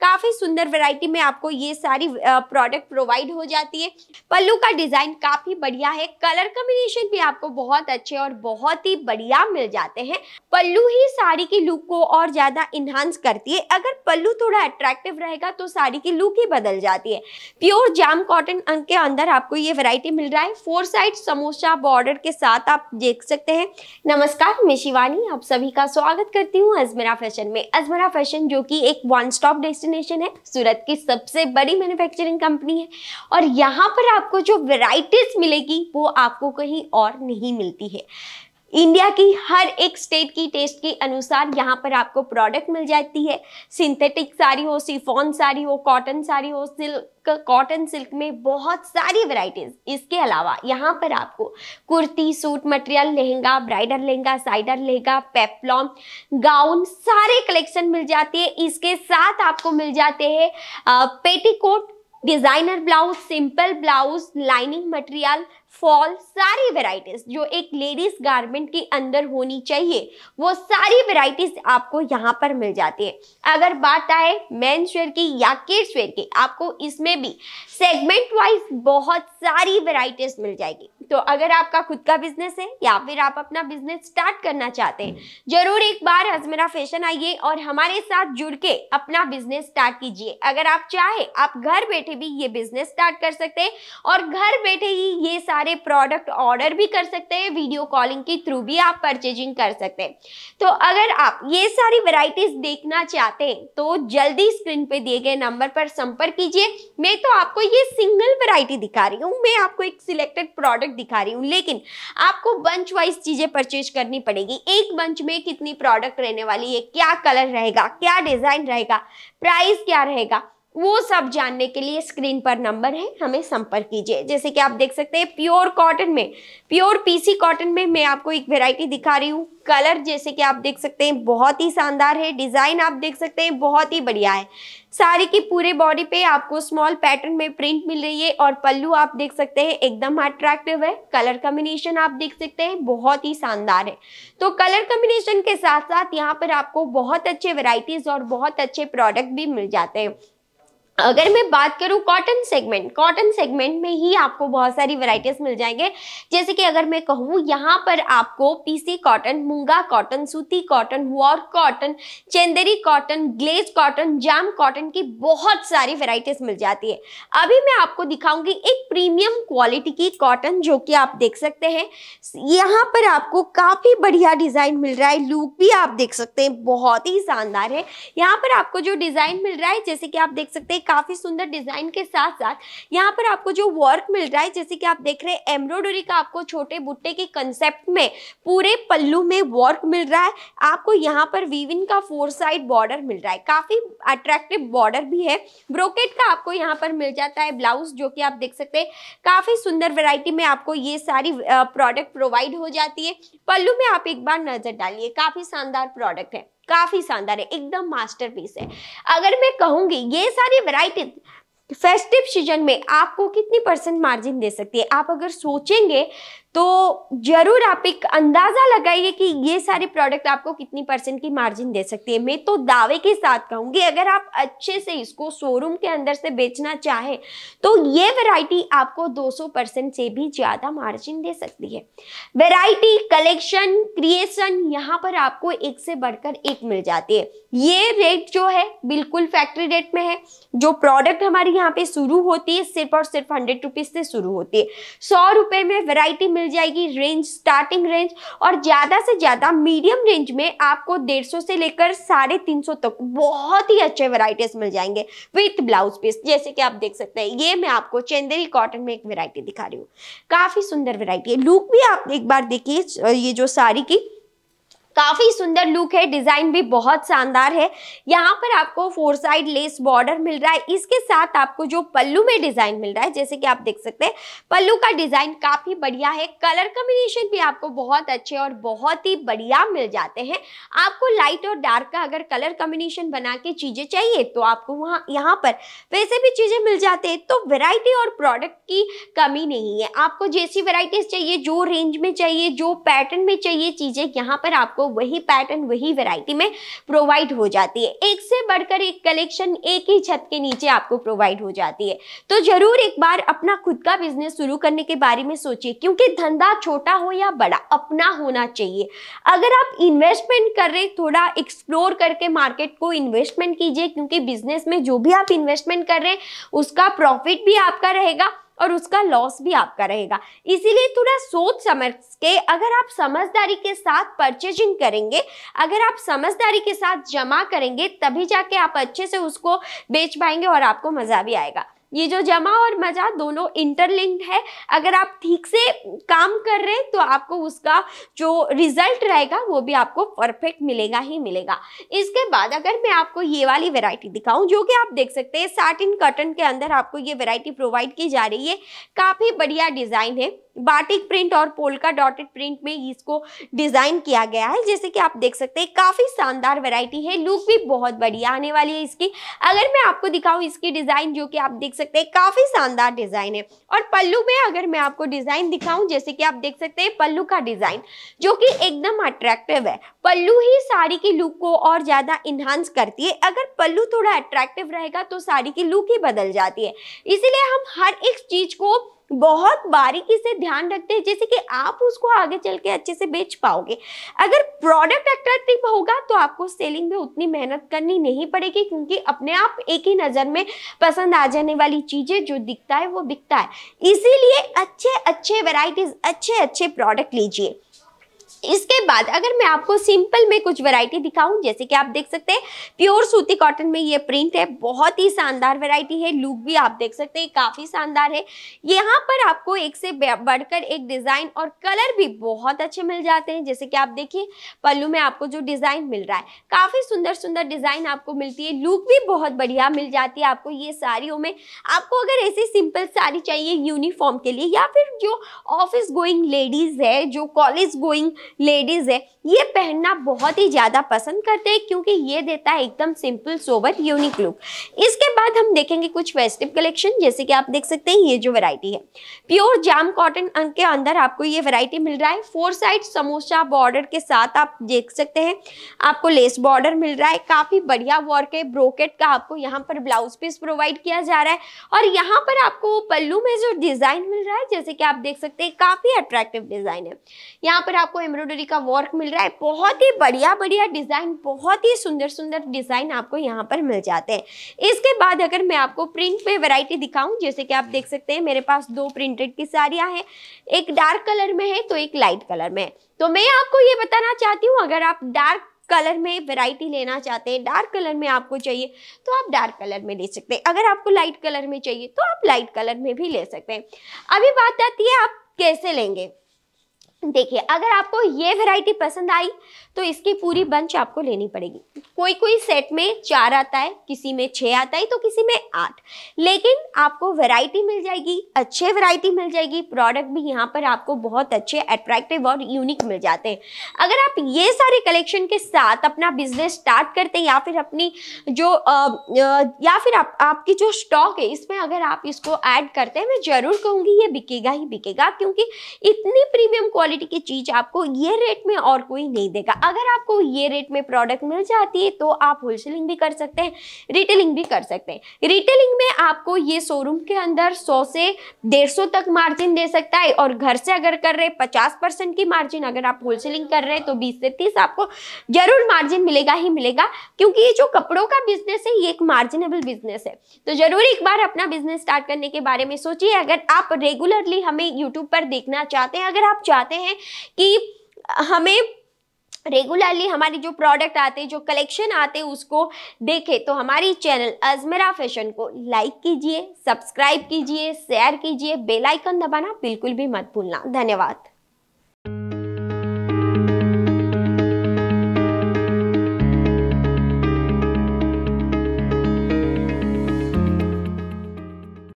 काफ़ी सुंदर वैरायटी में आपको ये सारी प्रोडक्ट प्रोवाइड हो जाती है पल्लू का डिज़ाइन काफ़ी बढ़िया है कलर कम्बिनेशन भी आपको बहुत अच्छे और बहुत ही बढ़िया मिल जाते हैं पल्लू ही साड़ी की लुक को और ज़्यादा इन्हांस करती है अगर पल्लू थोड़ा अट्रैक्टिव रहेगा तो साड़ी की लुक ही बदल जाती है प्योर जाम कॉटन के अंदर आपको ये वेरायटी मिल रहा है फोर साइड समोसा बॉर्डर के साथ आप देख सकते हैं नमस्कार मैं शिवानी आप सभी का स्वागत करती हूँ अजमेरा फैशन में अजमेरा फैशन जो की एक वन स्टॉप डेस्टिनेशन है सूरत की सबसे बड़ी मैन्युफैक्चरिंग कंपनी है और यहाँ पर आपको जो वेराइटीज़ मिलेगी वो आपको कहीं और नहीं मिलती है इंडिया की हर एक स्टेट की टेस्ट के अनुसार यहाँ पर आपको प्रोडक्ट मिल जाती है सिंथेटिक साड़ी हो सिफोन साड़ी हो कॉटन साड़ी हो सिल्क कॉटन सिल्क में बहुत सारी वैरायटीज इसके अलावा यहाँ पर आपको kurti suit material lehenga bridal lehenga साइडर लहंगा पेप्लॉम गाउन सारे कलेक्शन मिल जाती है इसके साथ आपको मिल जाते हैं petticoat designer blouse simple blouse lining material fall सारी वेराइटीज जो एक लेडीज गारमेंट के अंदर होनी चाहिए वो सारी वेराइटीज आपको यहाँ पर मिल जाती है अगर बात आए मेन वेयर की या किड्स वेयर की आपको इसमें भी सेगमेंट वाइज बहुत सारी वेराइटीज मिल जाएगी तो अगर आपका खुद का बिजनेस है या फिर आप अपना बिजनेस स्टार्ट करना चाहते हैं हम्म। जरूर एक बार हजमेरा फैशन आइए और हमारे साथ जुड़ के अपना बिजनेस स्टार्ट कीजिए अगर आप चाहे आप घर बैठे भी ये बिजनेस स्टार्ट कर सकते हैं और घर बैठे ही ये सारे प्रोडक्ट ऑर्डर भी कर सकते हैं वीडियो कॉलिंग के थ्रू भी आप परचेजिंग कर सकते हैं तो अगर आप ये सारी वेराइटीज देखना चाहते हैं तो जल्दी स्क्रीन पे दिए गए नंबर पर संपर्क कीजिए मैं तो आपको ये सिंगल वेराइटी दिखा रही हूँ मैं आपको एक सिलेक्टेड प्रोडक्ट दिखा रही हूँ लेकिन आपको बंच वाइज चीज़ें परचेज करनी पड़ेगी एक बंच में कितनी प्रोडक्ट रहने वाली है क्या कलर रहेगा क्या डिज़ाइन रहेगा प्राइस क्या रहेगा वो सब जानने के लिए स्क्रीन पर नंबर है हमें संपर्क कीजिए जैसे कि आप देख सकते हैं प्योर कॉटन में प्योर पीसी कॉटन में मैं आपको एक वेराइटी दिखा रही हूँ कलर जैसे कि आप देख सकते हैं बहुत ही शानदार है डिज़ाइन आप देख सकते हैं बहुत ही बढ़िया है साड़ी की पूरे बॉडी पे आपको स्मॉल पैटर्न में प्रिंट मिल रही है और पल्लू आप देख सकते हैं एकदम अट्रैक्टिव है कलर कम्बिनेशन आप देख सकते हैं बहुत ही शानदार है तो कलर कम्बिनेशन के साथ साथ यहाँ पर आपको बहुत अच्छे वेराइटीज़ और बहुत अच्छे प्रोडक्ट भी मिल जाते हैं अगर मैं बात करूँ कॉटन सेगमेंट कॉटन सेगमेंट में ही आपको बहुत सारी वैरायटीज मिल जाएंगे जैसे कि अगर मैं कहूँ यहाँ पर आपको पीसी कॉटन मूंगा कॉटन सूती कॉटन वॉर cotton Chanderi cotton glaze cotton जाम कॉटन की बहुत सारी वैरायटीज मिल जाती है अभी मैं आपको दिखाऊंगी एक प्रीमियम क्वालिटी की कॉटन जो कि आप देख सकते हैं यहाँ पर आपको काफ़ी बढ़िया डिज़ाइन मिल रहा है लुक भी आप देख सकते हैं बहुत ही शानदार है यहाँ पर आपको जो डिज़ाइन मिल रहा है जैसे कि आप देख सकते हैं काफ़ी सुंदर डिज़ाइन के साथ साथ यहाँ पर आपको जो वर्क मिल रहा है जैसे कि आप देख रहे हैं एम्ब्रॉयडरी का आपको छोटे बुट्टे के कंसेप्ट में पूरे पल्लू में वर्क मिल रहा है आपको यहाँ पर वीविन का फोर साइड बॉर्डर मिल रहा है काफ़ी अट्रैक्टिव बॉर्डर भी है ब्रोकेट का आपको यहाँ पर मिल जाता है ब्लाउज जो कि आप देख सकते हैं काफ़ी सुंदर वेराइटी में आपको ये सारी प्रोडक्ट प्रोवाइड हो जाती है पल्लू में आप एक बार नज़र डालिए काफ़ी शानदार प्रोडक्ट है काफी शानदार है एकदम मास्टरपीस है अगर मैं कहूंगी ये सारी वेराइटी फेस्टिव सीजन में आपको कितनी परसेंट मार्जिन दे सकती है आप अगर सोचेंगे तो जरूर आप एक अंदाज़ा लगाइए कि ये सारे प्रोडक्ट आपको कितनी परसेंट की मार्जिन दे सकती है मैं तो दावे के साथ कहूंगी अगर आप अच्छे से इसको शोरूम के अंदर से बेचना चाहें तो ये वैरायटी आपको 200 परसेंट से भी ज़्यादा मार्जिन दे सकती है वैरायटी कलेक्शन क्रिएशन यहाँ पर आपको एक से बढ़कर एक मिल जाती है ये रेट जो है बिल्कुल फैक्ट्री रेट में है जो प्रोडक्ट हमारी यहाँ पे शुरू होती है सिर्फ और सिर्फ हंड्रेड रुपीज से शुरू होती है सौ रुपए में वैरायटी मिल जाएगी रेंज स्टार्टिंग रेंज और ज्यादा से ज्यादा मीडियम रेंज में आपको डेढ़ से लेकर साढ़े तीन सौ तक बहुत ही अच्छे वराइटीज मिल जाएंगे विथ ब्लाउज पीस जैसे कि आप देख सकते हैं ये मैं आपको चेंदेरी कॉटन में एक वेरायटी दिखा रही हूँ काफी सुंदर वेरायटी है लुक भी आप एक बार देखिए ये जो साड़ी की काफ़ी सुंदर लुक है डिज़ाइन भी बहुत शानदार है यहाँ पर आपको फोर साइड लेस बॉर्डर मिल रहा है इसके साथ आपको जो पल्लू में डिज़ाइन मिल रहा है जैसे कि आप देख सकते हैं पल्लू का डिज़ाइन काफ़ी बढ़िया है कलर कम्बिनेशन भी आपको बहुत अच्छे और बहुत ही बढ़िया मिल जाते हैं आपको लाइट और डार्क का अगर कलर कम्बिनेशन बना के चीज़ें चाहिए तो आपको वहाँ यहाँ पर वैसे भी चीज़ें मिल जाते हैं तो वेराइटी और प्रोडक्ट की कमी नहीं है आपको जैसी वेराइटीज़ चाहिए जो रेंज में चाहिए जो पैटर्न में चाहिए चीज़ें यहाँ पर आपको वही पैटर्न वही वेराइटी में प्रोवाइड हो जाती है एक से बढ़कर एक कलेक्शन एक ही छत के नीचे आपको प्रोवाइड हो जाती है तो जरूर एक बार अपना खुद का बिजनेस शुरू करने के बारे में सोचिए क्योंकि धंधा छोटा हो या बड़ा अपना होना चाहिए अगर आप इन्वेस्टमेंट कर रहे थोड़ा एक्सप्लोर करके मार्केट को इन्वेस्टमेंट कीजिए क्योंकि बिजनेस में जो भी आप इन्वेस्टमेंट कर रहे हैं उसका प्रॉफिट भी आपका रहेगा और उसका लॉस भी आपका रहेगा इसीलिए थोड़ा सोच समझ के अगर आप समझदारी के साथ परचेजिंग करेंगे अगर आप समझदारी के साथ जमा करेंगे तभी जाके आप अच्छे से उसको बेच पाएंगे और आपको मज़ा भी आएगा ये जो जमा और मजा दोनों इंटरलिंक्ड है अगर आप ठीक से काम कर रहे हैं तो आपको उसका जो रिजल्ट रहेगा वो भी आपको परफेक्ट मिलेगा ही मिलेगा इसके बाद अगर मैं आपको ये वाली वेराइटी दिखाऊं जो कि आप देख सकते हैं साटिन कॉटन के अंदर आपको ये वेराइटी प्रोवाइड की जा रही है काफ़ी बढ़िया डिज़ाइन है बाटिक प्रिंट और पोलका डॉटेड प्रिंट में इसको डिजाइन किया गया है जैसे कि आप देख सकते हैं काफी शानदार वेराइटी है लुक भी बहुत बढ़िया आने वाली है इसकी अगर मैं आपको दिखाऊं इसकी डिजाइन जो कि आप देख सकते हैं काफी शानदार डिजाइन है और पल्लू में अगर मैं आपको डिजाइन दिखाऊं जैसे कि आप देख सकते हैं पल्लू का डिजाइन जो कि एकदम अट्रैक्टिव है पल्लू ही साड़ी की लुक को और ज्यादा इन्हांस करती है अगर पल्लू थोड़ा अट्रैक्टिव रहेगा तो साड़ी की लुक ही बदल जाती है इसीलिए हम हर एक चीज को बहुत बारीकी से ध्यान रखते हैं जैसे कि आप उसको आगे चल के अच्छे से बेच पाओगे अगर प्रोडक्ट अट्रैक्टिव होगा तो आपको सेलिंग में उतनी मेहनत करनी नहीं पड़ेगी क्योंकि अपने आप एक ही नज़र में पसंद आ जाने वाली चीज़ें जो दिखता है वो बिकता है इसीलिए अच्छे अच्छे वेराइटीज़ अच्छे अच्छे प्रोडक्ट लीजिए इसके बाद अगर मैं आपको सिंपल में कुछ वैरायटी दिखाऊं जैसे कि आप देख सकते हैं प्योर सूती कॉटन में ये प्रिंट है बहुत ही शानदार वैरायटी है लुक भी आप देख सकते हैं काफ़ी शानदार है यहाँ पर आपको एक से बढ़कर एक डिज़ाइन और कलर भी बहुत अच्छे मिल जाते हैं जैसे कि आप देखिए पल्लू में आपको जो डिज़ाइन मिल रहा है काफ़ी सुंदर सुंदर डिज़ाइन आपको मिलती है लुक भी बहुत बढ़िया मिल जाती है आपको ये साड़ियों में आपको अगर ऐसी सिंपल साड़ी चाहिए यूनिफॉर्म के लिए या फिर जो ऑफिस गोइंग लेडीज़ है जो कॉलेज गोइंग लेडीज़ है ये पहनना बहुत ही ज़्यादा पसंद करते हैं क्योंकि ये देता है एकदम सिंपल सोबर यूनिक लुक इसके बाद हम देखेंगे कुछ वेस्टिव कलेक्शन जैसे कि आप देख सकते हैं ये जो वैरायटी है प्योर जाम कॉटन के अंदर आपको ये वैरायटी मिल रहा है फोर साइड समोसा बॉर्डर के साथ आप देख सकते हैं आपको लेस बॉर्डर मिल रहा है काफ़ी बढ़िया वर्क है ब्रोकेट का आपको यहाँ पर ब्लाउज पीस प्रोवाइड किया जा रहा है और यहाँ पर आपको पल्लू में जो डिज़ाइन मिल रहा है जैसे कि आप देख सकते हैं काफ़ी अट्रैक्टिव डिज़ाइन है यहाँ पर आपको एम्ब्रॉयडरी का वर्क मिल रहा है बहुत ही बढ़िया बढ़िया डिज़ाइन बहुत ही सुंदर सुंदर डिज़ाइन आपको यहाँ पर मिल जाते हैं इसके बाद अगर मैं आपको प्रिंट में वैरायटी दिखाऊं जैसे कि आप देख सकते हैं मेरे पास दो प्रिंटेड की साड़ियाँ हैं एक डार्क कलर में है तो एक लाइट कलर में तो मैं आपको ये बताना चाहती हूँ अगर आप डार्क कलर में वैरायटी लेना चाहते हैं डार्क कलर में आपको चाहिए तो आप डार्क कलर में ले सकते हैं अगर आपको लाइट कलर में चाहिए तो आप लाइट कलर में भी ले सकते हैं अभी बात आती है आप कैसे लेंगे देखिए अगर आपको ये वैरायटी पसंद आई तो इसकी पूरी बंच आपको लेनी पड़ेगी कोई कोई सेट में चार आता है किसी में छः आता है तो किसी में आठ लेकिन आपको वैरायटी मिल जाएगी अच्छे वैरायटी मिल जाएगी प्रोडक्ट भी यहाँ पर आपको बहुत अच्छे अट्रैक्टिव और यूनिक मिल जाते हैं अगर आप ये सारे कलेक्शन के साथ अपना बिजनेस स्टार्ट करते हैं या फिर अपनी जो या फिर आप, आपकी जो स्टॉक है इसमें अगर आप इसको ऐड करते हैं मैं ज़रूर कहूँगी ये बिकेगा ही बिकेगा क्योंकि इतनी प्रीमियम क्वालिटी क्वालिटी की चीज आपको ये रेट में और कोई नहीं देगा अगर आपको ये रेट में प्रोडक्ट मिल जाती है तो आप होलसेलिंग भी कर सकते हैं रिटेलिंग भी कर सकते हैं रिटेलिंग में आपको ये शोरूम के अंदर सौ से डेढ़ तक मार्जिन दे सकता है और घर से अगर कर रहे पचास परसेंट की मार्जिन अगर आप होलसेलिंग कर रहे हैं तो बीस से तीस आपको जरूर मार्जिन मिलेगा ही मिलेगा क्योंकि ये जो कपड़ों का बिजनेस है ये एक मार्जिनेबल बिजनेस है तो जरूर एक बार अपना बिजनेस स्टार्ट करने के बारे में सोचिए अगर आप रेगुलरली हमें यूट्यूब पर देखना चाहते हैं अगर आप चाहते हैं हैं कि हमें रेगुलरली हमारे जो प्रोडक्ट आते जो कलेक्शन आते उसको देखें तो हमारी चैनल अजमेरा फैशन को लाइक कीजिए सब्सक्राइब कीजिए शेयर कीजिए बेल आइकन दबाना बिल्कुल भी मत भूलना धन्यवाद